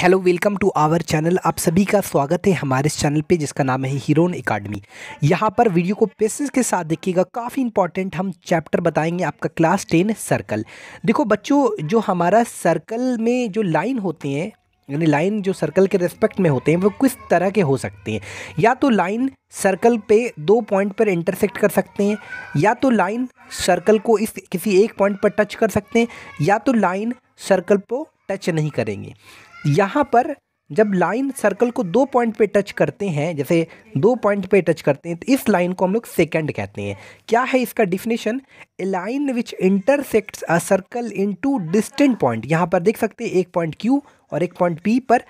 hello welcome to our channel आप सभी का स्वागत है हमारे इस चैनल पे जिसका नाम है हीरोन एकेडमी यहाँ पर वीडियो को पेसेस के साथ देखिएगा काफ़ी इंपॉर्टेंट हम चैप्टर बताएंगे आपका क्लास टेन सर्कल देखो बच्चों जो हमारा सर्कल में जो लाइन होते हैं यानी लाइन जो सर्कल के रेस्पेक्ट में होते हैं वो किस तरह के हो सकते हैं या तो लाइन सर्कल पे दो पॉइंट पर इंटरसेक्ट कर सकते हैं या तो लाइन सर्कल को इस किसी एक पॉइंट पर टच कर सकते हैं या तो लाइन सर्कल को टच नहीं करेंगे यहाँ पर जब लाइन सर्कल को दो पॉइंट पे टच करते हैं जैसे दो पॉइंट पे टच करते हैं तो इस लाइन को हम लोग सेकेंड कहते हैं क्या है इसका definition a line which intersects a circle in two distant point यहाँ पर देख सकते हैं एक पॉइंट क्यू और एक पॉइंट पी पर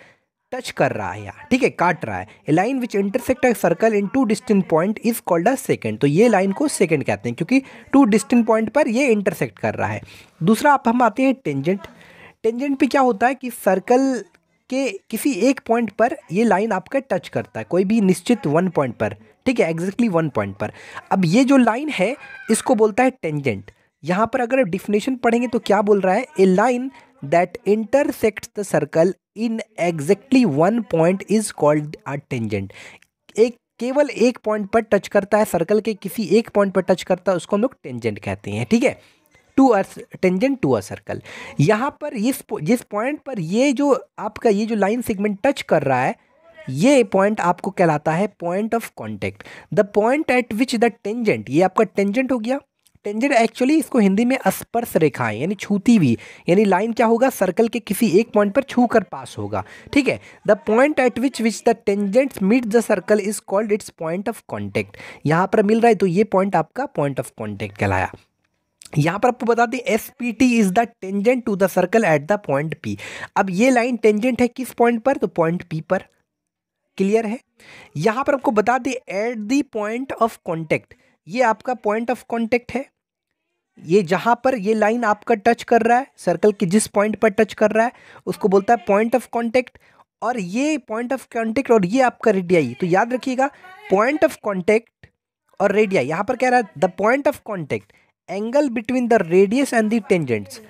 टच कर रहा है यहाँ ठीक है काट रहा है a line which intersect a circle in two distant point is called a secant तो ये लाइन को सेकेंड कहते हैं क्योंकि टू डिस्टेंट पॉइंट पर ये इंटरसेक्ट कर रहा है दूसरा आप हम आते हैं टेंजेंट टेंजेंट पे क्या होता है कि सर्कल के किसी एक पॉइंट पर ये लाइन आपका टच करता है कोई भी निश्चित वन पॉइंट पर ठीक है एग्जैक्टली वन पॉइंट पर अब ये जो लाइन है इसको बोलता है टेंजेंट यहाँ पर अगर डिफिनेशन पढ़ेंगे तो क्या बोल रहा है a line that intersect the circle in exactly one point is called a tangent एक केवल एक पॉइंट पर टच करता है सर्कल के किसी एक पॉइंट पर टच करता है उसको हम लोग टेंजेंट कहते हैं ठीक है to a tangent to a circle यहाँ पर इस जिस पॉइंट पर ये जो आपका ये जो लाइन सेगमेंट टच कर रहा है ये पॉइंट आपको कहलाता है point of contact the point at which the tangent ये आपका टेंजेंट हो गया टेंजेंट एक्चुअली इसको हिंदी में स्पर्श रेखाएं यानी छूती हुई यानी लाइन क्या होगा सर्कल के किसी एक पॉइंट पर छू कर पास होगा ठीक है the point at which which the tangent meet the circle is called its point of contact यहाँ पर मिल रहा है तो ये पॉइंट आपका पॉइंट ऑफ कॉन्टेक्ट कहलाया यहाँ पर आपको बता दें S P T is the tangent to the circle at the point P अब ये लाइन टेंजेंट है किस पॉइंट पर तो पॉइंट पी पर क्लियर है यहाँ पर आपको बता दें at the point of contact ये आपका पॉइंट ऑफ कॉन्टेक्ट है ये जहाँ पर ये लाइन आपका टच कर रहा है सर्कल के जिस पॉइंट पर टच कर रहा है उसको बोलता है पॉइंट ऑफ कॉन्टेक्ट और ये पॉइंट ऑफ कॉन्टेक्ट और ये आपका रेडियाई तो याद रखिएगा पॉइंट ऑफ कॉन्टेक्ट और रेडियाई यहाँ पर कह रहा है the point of contact angle between the radius and the tangents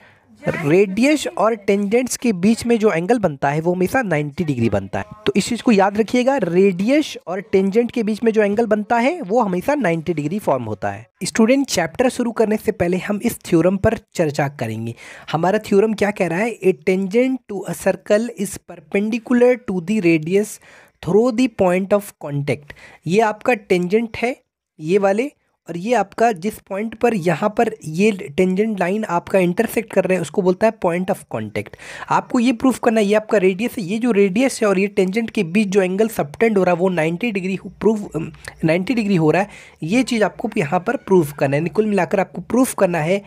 radius और टेंजेंट्स के बीच में जो एंगल बनता है वो हमेशा 90 डिग्री बनता है तो इस चीज़ को याद रखिएगा रेडियस और टेंजेंट के बीच में जो एंगल बनता है वो हमेशा 90 डिग्री फॉर्म होता है स्टूडेंट चैप्टर शुरू करने से पहले हम इस थ्योरम पर चर्चा करेंगे हमारा थ्योरम क्या कह रहा है a tangent to a circle is perpendicular to the radius through the point of contact ये आपका टेंजेंट है ये वाले और ये आपका जिस पॉइंट पर यहाँ पर ये टेंजेंट लाइन आपका इंटरसेक्ट कर रहे हैं उसको बोलता है पॉइंट ऑफ कॉन्टेक्ट आपको ये प्रूफ करना है ये आपका रेडियस है ये जो रेडियस है और ये टेंजेंट के बीच जो एंगल सबटेंड हो रहा है वो 90 डिग्री प्रूफ 90 डिग्री हो रहा है ये चीज़ आपको यहाँ पर प्रूफ करना है कुल मिलाकर आपको प्रूफ करना है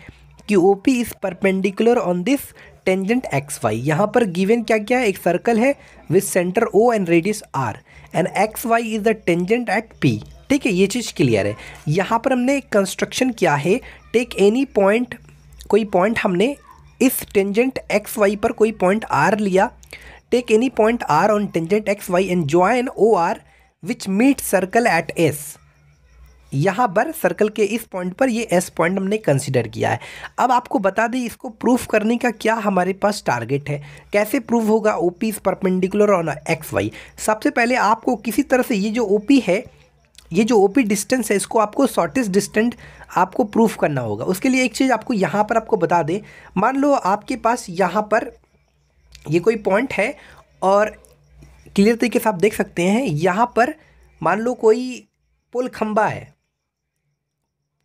कि O P is perpendicular on this tangent X Y यहाँ पर गिवेन क्या क्या है एक सर्कल है with centre O and radius R and X Y is the tangent at P ठीक है ये चीज़ क्लियर है यहाँ पर हमने कंस्ट्रक्शन किया है टेक एनी पॉइंट कोई पॉइंट हमने इस टेंजेंट एक्स वाई पर कोई पॉइंट आर लिया take any point R on tangent X Y and join O R which meet circle at S यहाँ पर सर्कल के इस पॉइंट पर ये एस पॉइंट हमने कंसिडर किया है अब आपको बता दें इसको प्रूफ करने का क्या हमारे पास टारगेट है कैसे प्रूफ होगा O P is perpendicular on X Y सबसे पहले आपको किसी तरह से ये जो ओ पी है ये जो ओपी डिस्टेंस है इसको आपको शॉर्टेस्ट डिस्टेंट आपको प्रूफ करना होगा उसके लिए एक चीज़ आपको यहाँ पर आपको बता दें मान लो आपके पास यहाँ पर ये कोई पॉइंट है और क्लियर तरीके से आप देख सकते हैं यहाँ पर मान लो कोई पोल खम्बा है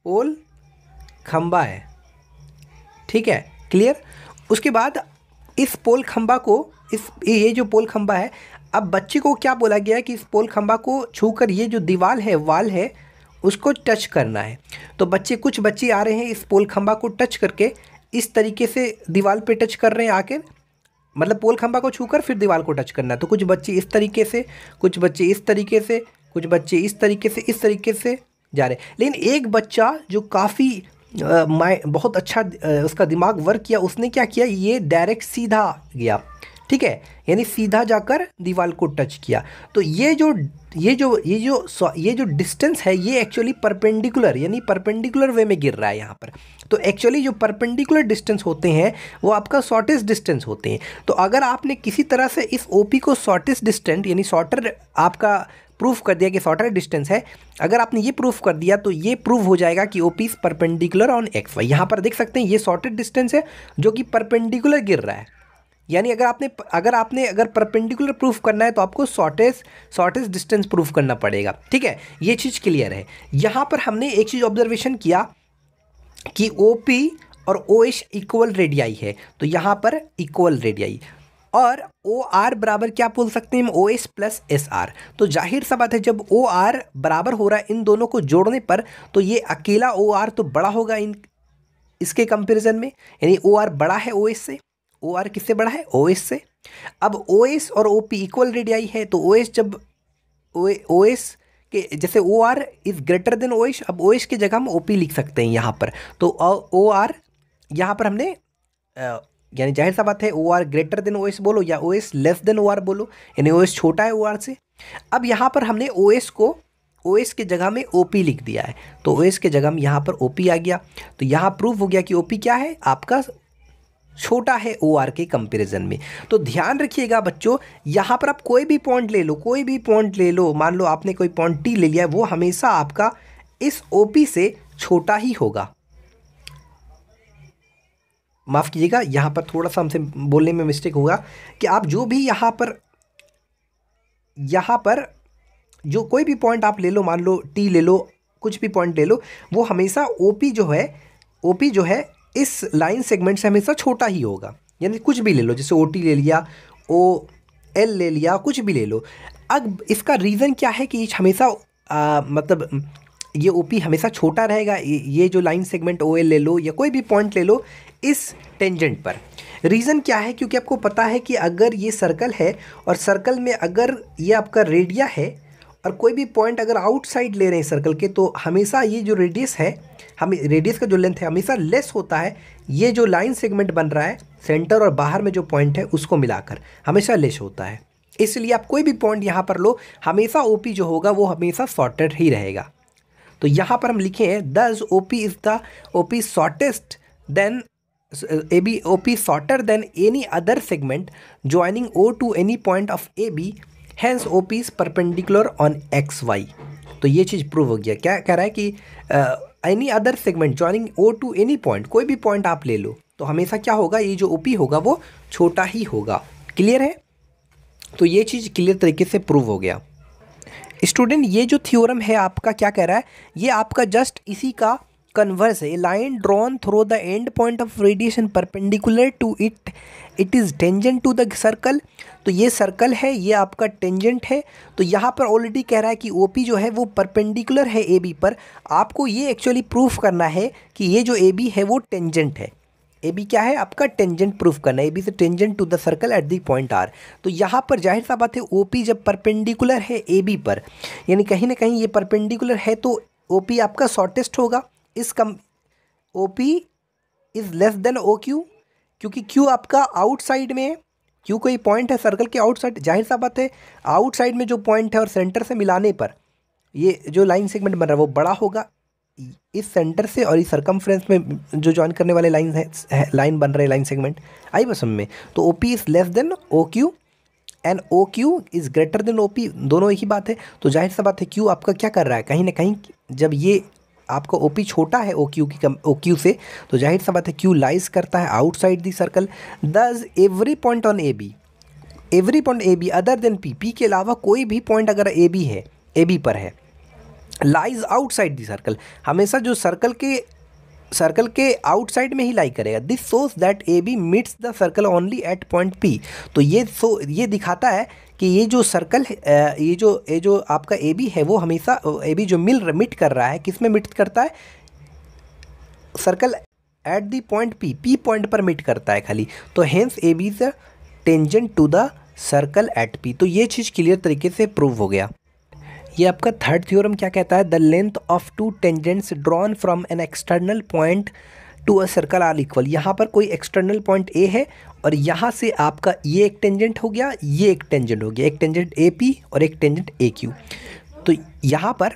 पोल खम्बा है ठीक है क्लियर उसके बाद इस पोल खम्बा को इस ये जो पोल खम्बा है अब बच्चे को क्या बोला गया कि इस पोल खंबा को छूकर ये जो दीवाल है वाल है उसको टच करना है तो बच्चे कुछ बच्चे आ रहे हैं इस पोल खंबा को टच करके इस तरीके से दीवाल पे टच कर रहे हैं आकर मतलब पोल खंबा को छूकर फिर दीवाल को टच करना है तो कुछ बच्चे इस तरीके से कुछ बच्चे इस तरीके से कुछ बच्चे इस तरीके से इस तरीके से जा रहे लेकिन एक बच्चा जो काफ़ी बहुत अच्छा आ, उसका दिमाग वर्क किया उसने क्या किया ये डायरेक्ट सीधा गया ठीक है यानी सीधा जाकर दीवार को टच किया तो ये जो ये जो ये जो ये जो डिस्टेंस है ये एक्चुअली परपेंडिकुलर यानी परपेंडिकुलर वे में गिर रहा है यहाँ पर तो एक्चुअली जो परपेंडिकुलर डिस्टेंस होते हैं वो आपका शॉर्टेस्ट डिस्टेंस होते हैं तो अगर आपने किसी तरह से इस ओपी को शॉर्टेस्ट डिस्टेंट यानी शॉर्टर आपका प्रूफ कर दिया कि शॉर्टर डिस्टेंस है अगर आपने ये प्रूफ कर दिया तो ये प्रूफ हो जाएगा कि O P perpendicular on X Y यहाँ पर देख सकते हैं ये शॉर्टेड डिस्टेंस है जो कि परपेंडिकुलर गिर रहा है यानी अगर आपने अगर आपने अगर परपेंडिकुलर प्रूफ करना है तो आपको शॉर्टेस्ट शॉर्टेस्ट डिस्टेंस प्रूफ करना पड़ेगा ठीक है ये चीज़ क्लियर है यहाँ पर हमने एक चीज़ ऑब्जर्वेशन किया कि ओ पी और ओ एच इक्वल रेडियाई है तो यहाँ पर इक्वल रेडियाई और ओ आर बराबर क्या बोल सकते हैं हम O S plus S R तो जाहिर सा बात है जब ओ आर बराबर हो रहा है इन दोनों को जोड़ने पर तो ये अकेला ओ आर तो बड़ा होगा इन इसके कंपैरिजन में यानी ओ आर बड़ा है ओ एस से ओ आर किससे बड़ा है ओ एस से अब ओ एस और ओ पी इक्वल रेडियाई है तो ओ एस जब ओ एस के जैसे O R is greater than O S अब ओ एस की जगह हम ओ पी लिख सकते हैं यहाँ पर तो ओ आर यहाँ पर हमने यानी जाहिर सा बात है O R greater than O S बोलो या O S less than O R बोलो यानी ओ एस छोटा है ओ आर से अब यहाँ पर हमने ओ एस को ओ एस के जगह में ओ पी लिख दिया है तो ओ एस के जगह में यहाँ पर ओ पी आ गया तो यहाँ प्रूफ हो गया कि ओ पी क्या है आपका छोटा है ओ आर के कंपेरिजन में तो ध्यान रखिएगा बच्चों यहाँ पर आप कोई भी पॉइंट ले लो कोई भी पॉइंट ले लो मान लो आपने कोई पॉइंट टी ले लिया वो हमेशा आपका इस ओ पी से छोटा ही होगा माफ़ कीजिएगा यहाँ पर थोड़ा सा हमसे बोलने में मिस्टेक होगा कि आप जो भी यहाँ पर यहाँ पर जो कोई भी पॉइंट आप ले लो मान लो टी ले लो कुछ भी पॉइंट ले लो वो हमेशा ओ पी जो है ओ पी जो है इस लाइन सेगमेंट से हमेशा छोटा ही होगा यानी कुछ भी ले लो जैसे ओ टी ले लिया ओ एल ले लिया कुछ भी ले लो अब इसका रीज़न क्या है कि हमेशा मतलब ये ओ पी हमेशा छोटा रहेगा ये जो लाइन सेगमेंट ओ एल ले लो या कोई भी पॉइंट ले लो इस टेंजेंट पर रीज़न क्या है क्योंकि आपको पता है कि अगर ये सर्कल है और सर्कल में अगर ये आपका रेडिया है और कोई भी पॉइंट अगर आउटसाइड ले रहे हैं सर्कल के तो हमेशा ये जो रेडियस है हम रेडियस का जो लेंथ है हमेशा लेस होता है ये जो लाइन सेगमेंट बन रहा है सेंटर और बाहर में जो पॉइंट है उसको मिलाकर हमेशा लेस होता है इसलिए आप कोई भी पॉइंट यहाँ पर लो हमेशा ओ जो होगा वो हमेशा शॉर्टेड ही रहेगा तो यहाँ पर हम लिखे हैं thus O P is the O P shortest than A B O P shorter than any other segment joining O to any point of A B hence O P is perpendicular on X Y तो ये चीज़ prove हो गया क्या कह रहा है कि any other segment joining O to any point कोई भी पॉइंट आप ले लो तो हमेशा क्या होगा ये जो ओ पी होगा वो छोटा ही होगा क्लियर है तो ये चीज़ क्लियर तरीके से प्रूव हो गया स्टूडेंट ये जो थ्योरम है आपका क्या कह रहा है ये आपका जस्ट इसी का कन्वर्स है line drawn through the end point of radiation perpendicular to it it is tangent to the circle तो ये सर्कल है ये आपका टेंजेंट है तो यहाँ पर ऑलरेडी कह रहा है कि ओ पी जो है वो परपेंडिकुलर है ए बी पर आपको ये एक्चुअली प्रूफ करना है कि ये जो ए बी है वो टेंजेंट है ए बी क्या है आपका टेंजेंट प्रूफ करना है ए बी से tangent to the circle at the point R तो यहाँ पर जाहिर सा बात है ओ पी जब परपेंडिकुलर है ए बी पर यानी कहीं ना कहीं ये परपेंडिकुलर है तो ओ पी आपका शॉर्टेस्ट होगा इस कम O P is less than O Q क्योंकि क्यू आपका आउटसाइड में है क्यू कोई पॉइंट है सर्कल के आउटसाइड जाहिर सा बात है आउटसाइड में जो पॉइंट है और सेंटर से मिलाने पर ये जो लाइन सेगमेंट बन रहा है वो बड़ा होगा इस सेंटर से और इस सरकमफ्रेंस में जो ज्वाइन करने वाले लाइन है लाइन बन रहे लाइन सेगमेंट आई बस में तो O P is less than O Q and O Q is greater than O P दोनों एक ही बात है तो जाहिर सा बात है क्यू आपका क्या कर रहा है कहीं ना कहीं जब ये आपका ओ छोटा है ओ की कम ओ से तो जाहिर सा बात है क्यू लाइज करता है outside the circle thus every point on A B every point A B other than P P के अलावा कोई भी पॉइंट अगर ए बी है ए बी पर है लाइज आउटसाइड दी सर्कल हमेशा जो सर्कल के सर्कल के आउटसाइड में ही लाई करेगा this shows that A B meets the circle only at point P तो ये सो ये दिखाता है कि ये जो सर्कल ये जो ये जो आपका ए बी है वो हमेशा ए बी जो मिल मिट कर रहा है किस में मिट करता है circle at the point P P point पर मिट करता है खाली तो hence A B is tangent to the circle at P तो ये चीज़ क्लियर तरीके से प्रूव हो गया ये आपका थर्ड थ्योरम क्या कहता है the length of two tangents drawn from an external point to a circle are equal यहाँ पर कोई एक्सटर्नल पॉइंट ए है और यहाँ से आपका ये एक टेंजेंट हो गया ये एक टेंजेंट हो गया एक टेंजेंट ए पी और एक टेंजेंट ए क्यू तो यहाँ पर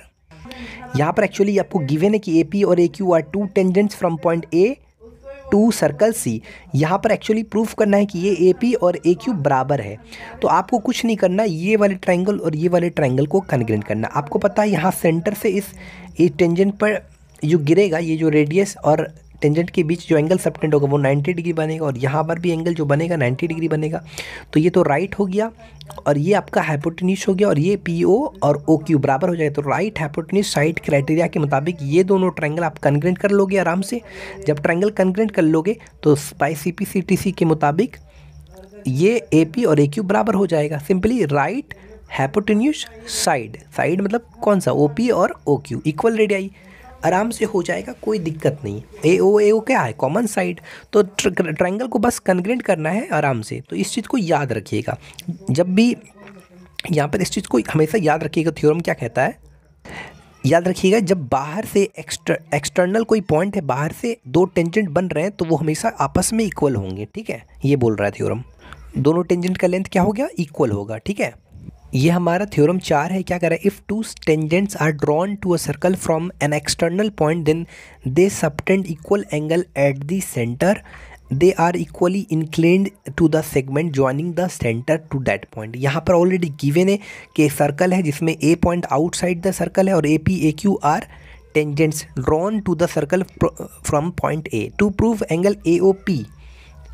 यहाँ पर एक्चुअली आपको गिवेन है कि ए पी और A Q are two tangents from point A to circle C यहाँ पर एक्चुअली प्रूफ करना है कि ये ए पी और ए क्यू बराबर है तो आपको कुछ नहीं करना ये वाले ट्राइंगल और ये वाले ट्राइंगल को कन्ग्रेंट करना आपको पता है यहाँ सेंटर से इस टेंजेंट पर जो गिरेगा ये जो रेडियस और टेंजेंट के बीच जो एंगल सबटेंट होगा वो 90 डिग्री बनेगा और यहाँ पर भी एंगल जो बनेगा 90 डिग्री बनेगा तो ये तो राइट हो गया और ये आपका हाइपोटनिश हो गया और ये पी ओ और ओ क्यू बराबर हो जाएगा तो राइट हाइपोटनिश साइड क्राइटेरिया के मुताबिक ये दोनों ट्रैंगल आप कन्ग्रेंट कर लोगे आराम से जब ट्रैंगल कन्ग्रेंट कर लोगे तो by C P C T C के मुताबिक ये ए पी और ए क्यू बराबर हो जाएगा simply right hypotenuse side side मतलब कौन सा ओ पी और ओ क्यू इक्वल रेडियाई आराम से हो जाएगा कोई दिक्कत नहीं ए ओ ए ओ क्या है कॉमन साइड तो ट्रायंगल को बस कन्ग्रेंट करना है आराम से तो इस चीज़ को याद रखिएगा जब भी यहाँ पर इस चीज़ को हमेशा याद रखिएगा थ्योरम क्या कहता है याद रखिएगा जब बाहर से एक्स्टर एक्सटर्नल कोई पॉइंट है बाहर से दो टेंजेंट बन रहे हैं तो वो हमेशा आपस में इक्वल होंगे ठीक है ये बोल रहा है थ्योरम दोनों टेंजेंट का लेंथ क्या हो गया इक्वल होगा ठीक है ये हमारा थ्योरम चार है क्या कह रहा है if two tangents are drawn to a circle from an external point then they subtend equal angle at the centre they are equally inclined to the segment joining the centre to that point यहाँ पर already given है कि circle है जिसमें A point outside the circle है और A P A Q are tangents drawn to the circle from point A to prove angle A O P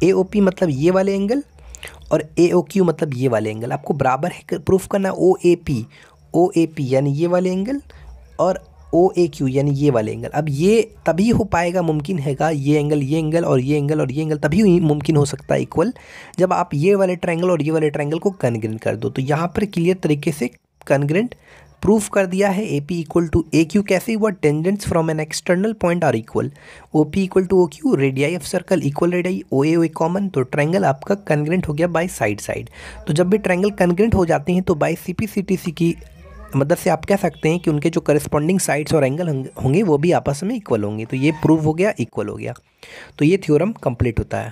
A O P मतलब ये वाले एंगल और ए ओ क्यू मतलब ये वाले एंगल आपको बराबर है प्रूफ करना ओ A P O A P यानी ये वाले एंगल और ओ ए क्यू यानी ये वाले एंगल अब ये तभी हो पाएगा मुमकिन हैगा ये एंगल ये एंगल और ये एंगल और ये एंगल तभी मुमकिन हो सकता है इक्वल जब आप ये वाले ट्रायंगल और ये वाले ट्रायंगल को कनग्रेंट कर दो तो यहाँ पर क्लियर तरीके से कन्ग्रेंट प्रूफ कर दिया है A P equal to A Q कैसे हुआ tangents from an external point are equal O P equal to O Q radii of circle equal radii O A O A common तो triangle आपका congruent हो गया by side side तो जब भी triangle कन्ग्रेंट हो जाते हैं तो by C P C T C की मदद से आप कह सकते हैं कि उनके जो करस्पॉन्डिंग साइड्स और एंगल होंगे वो भी आपस में इक्वल होंगे तो ये प्रूव हो गया इक्वल हो गया तो ये थ्योरम कंप्लीट होता है